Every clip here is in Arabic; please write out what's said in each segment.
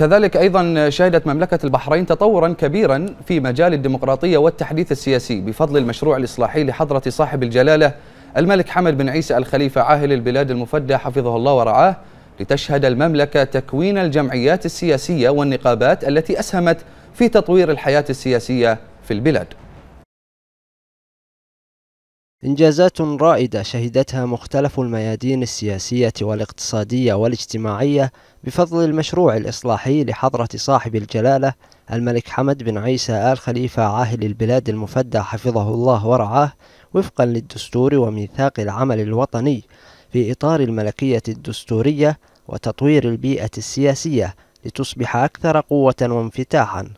كذلك أيضا شهدت مملكة البحرين تطورا كبيرا في مجال الديمقراطية والتحديث السياسي بفضل المشروع الإصلاحي لحضرة صاحب الجلالة الملك حمد بن عيسى الخليفة عاهل البلاد المفدى حفظه الله ورعاه لتشهد المملكة تكوين الجمعيات السياسية والنقابات التي أسهمت في تطوير الحياة السياسية في البلاد إنجازات رائدة شهدتها مختلف الميادين السياسية والاقتصادية والاجتماعية بفضل المشروع الإصلاحي لحضرة صاحب الجلالة الملك حمد بن عيسى آل خليفة عاهل البلاد المفدى حفظه الله ورعاه وفقا للدستور وميثاق العمل الوطني في إطار الملكية الدستورية وتطوير البيئة السياسية لتصبح أكثر قوة وانفتاحا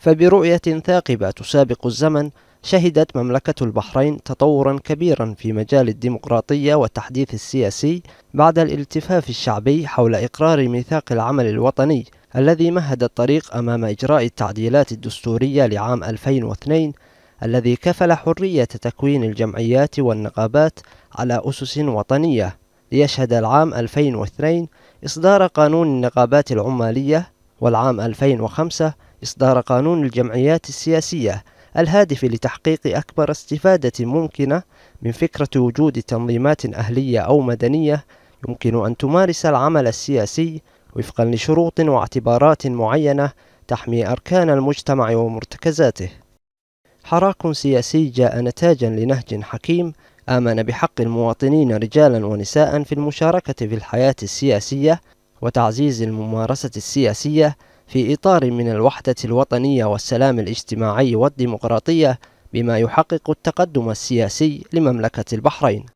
فبرؤية ثاقبة تسابق الزمن شهدت مملكة البحرين تطورا كبيرا في مجال الديمقراطية والتحديث السياسي بعد الالتفاف الشعبي حول إقرار ميثاق العمل الوطني الذي مهد الطريق أمام إجراء التعديلات الدستورية لعام 2002 الذي كفل حرية تكوين الجمعيات والنقابات على أسس وطنية ليشهد العام 2002 إصدار قانون النقابات العمالية والعام 2005 إصدار قانون الجمعيات السياسية الهادف لتحقيق أكبر استفادة ممكنة من فكرة وجود تنظيمات أهلية أو مدنية يمكن أن تمارس العمل السياسي وفقا لشروط واعتبارات معينة تحمي أركان المجتمع ومرتكزاته. حراك سياسي جاء نتاجا لنهج حكيم آمن بحق المواطنين رجالا ونساء في المشاركة في الحياة السياسية وتعزيز الممارسة السياسية في إطار من الوحدة الوطنية والسلام الاجتماعي والديمقراطية بما يحقق التقدم السياسي لمملكة البحرين